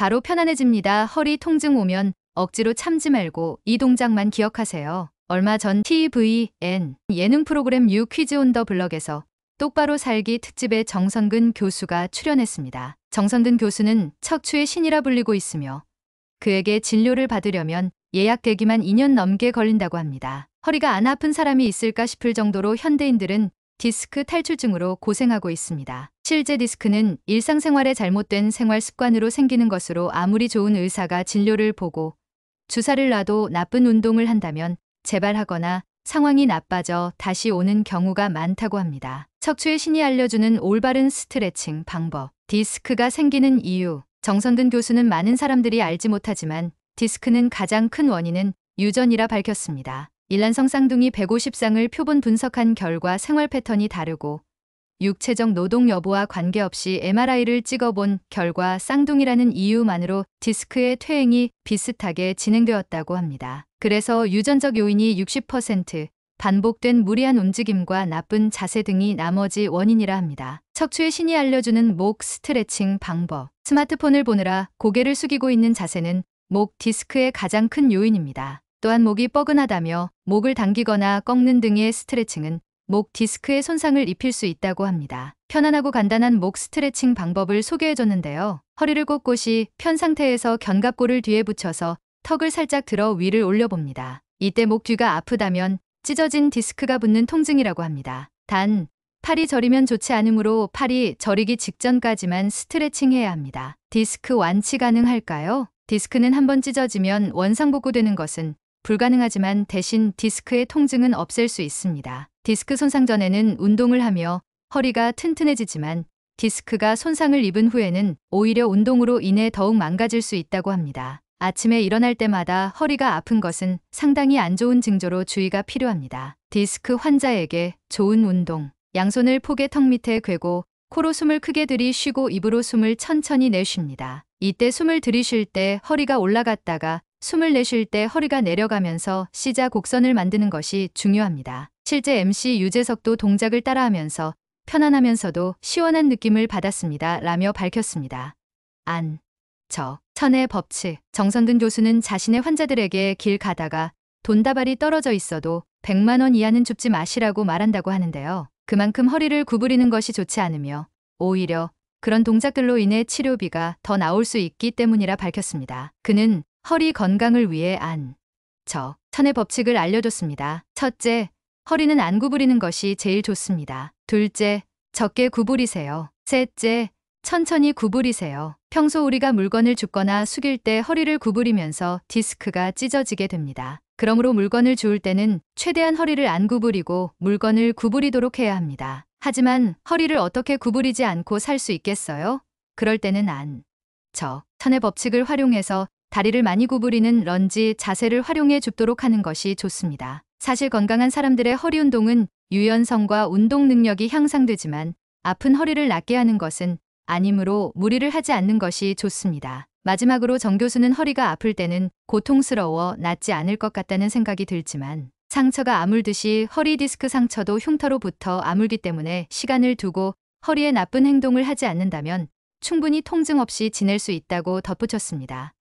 바로 편안해집니다. 허리 통증 오면 억지로 참지 말고 이 동작만 기억하세요. 얼마 전 TVN 예능 프로그램 U 퀴즈 온 더 블럭에서 똑바로 살기 특집에 정선근 교수가 출연했습니다. 정선근 교수는 척추의 신이라 불리고 있으며 그에게 진료를 받으려면 예약되기만 2년 넘게 걸린다고 합니다. 허리가 안 아픈 사람이 있을까 싶을 정도로 현대인들은 디스크 탈출증으로 고생하고 있습니다. 치제 디스크는 일상생활의 잘못된 생활 습관으로 생기는 것으로 아무리 좋은 의사가 진료를 보고 주사를 놔도 나쁜 운동을 한다면 재발하거나 상황이 나빠져 다시 오는 경우가 많다고 합니다. 척추의 신이 알려주는 올바른 스트레칭 방법 디스크가 생기는 이유 정선근 교수는 많은 사람들이 알지 못하지만 디스크는 가장 큰 원인은 유전이라 밝혔습니다. 일란성 쌍둥이 150쌍을 표본 분석한 결과 생활 패턴이 다르고 육체적 노동 여부와 관계없이 MRI를 찍어본 결과 쌍둥이라는 이유만으로 디스크의 퇴행이 비슷하게 진행되었다고 합니다. 그래서 유전적 요인이 60%, 반복된 무리한 움직임과 나쁜 자세 등이 나머지 원인이라 합니다. 척추의 신이 알려주는 목 스트레칭 방법. 스마트폰을 보느라 고개를 숙이고 있는 자세는 목 디스크의 가장 큰 요인입니다. 또한 목이 뻐근하다며 목을 당기거나 꺾는 등의 스트레칭은 목 디스크에 손상을 입힐 수 있다고 합니다. 편안하고 간단한 목 스트레칭 방법을 소개해줬는데요. 허리를 꼿꼿이 편 상태에서 견갑골을 뒤에 붙여서 턱을 살짝 들어 위를 올려봅니다. 이때 목 뒤가 아프다면 찢어진 디스크가 붙는 통증이라고 합니다. 단, 팔이 저리면 좋지 않으므로 팔이 저리기 직전까지만 스트레칭해야 합니다. 디스크 완치 가능할까요? 디스크는 한번 찢어지면 원상복구되는 것은 불가능하지만 대신 디스크의 통증은 없앨 수 있습니다. 디스크 손상 전에는 운동을 하며 허리가 튼튼해지지만 디스크가 손상을 입은 후에는 오히려 운동으로 인해 더욱 망가질 수 있다고 합니다. 아침에 일어날 때마다 허리가 아픈 것은 상당히 안 좋은 징조로 주의가 필요합니다. 디스크 환자에게 좋은 운동. 양손을 포개 턱 밑에 괴고 코로 숨을 크게 들이쉬고 입으로 숨을 천천히 내쉽니다. 이때 숨을 들이쉴 때 허리가 올라갔다가 숨을 내쉴 때 허리가 내려가면서 시자 곡선을 만드는 것이 중요합니다. 실제 MC 유재석도 동작을 따라하면서 편안하면서도 시원한 느낌을 받았습니다. 라며 밝혔습니다. 안, 저, 천의 법칙. 정선근 교수는 자신의 환자들에게 길 가다가 돈다발이 떨어져 있어도 100만 원 이하는 줍지 마시라고 말한다고 하는데요. 그만큼 허리를 구부리는 것이 좋지 않으며 오히려 그런 동작들로 인해 치료비가 더 나올 수 있기 때문이라 밝혔습니다. 그는 허리 건강을 위해 안, 저, 천의 법칙을 알려줬습니다. 첫째, 허리는 안 구부리는 것이 제일 좋습니다. 둘째, 적게 구부리세요. 셋째, 천천히 구부리세요. 평소 우리가 물건을 줍거나 숙일 때 허리를 구부리면서 디스크가 찢어지게 됩니다. 그러므로 물건을 주울 때는 최대한 허리를 안 구부리고 물건을 구부리도록 해야 합니다. 하지만 허리를 어떻게 구부리지 않고 살 수 있겠어요? 그럴 때는 안. 저, 천의 법칙을 활용해서 다리를 많이 구부리는 런지 자세를 활용해 줍도록 하는 것이 좋습니다. 사실 건강한 사람들의 허리 운동은 유연성과 운동 능력이 향상되지만 아픈 허리를 낫게 하는 것은 아니므로 무리를 하지 않는 것이 좋습니다. 마지막으로 정 교수는 허리가 아플 때는 고통스러워 낫지 않을 것 같다는 생각이 들지만 상처가 아물듯이 허리 디스크 상처도 흉터로부터 아물기 때문에 시간을 두고 허리에 나쁜 행동을 하지 않는다면 충분히 통증 없이 지낼 수 있다고 덧붙였습니다.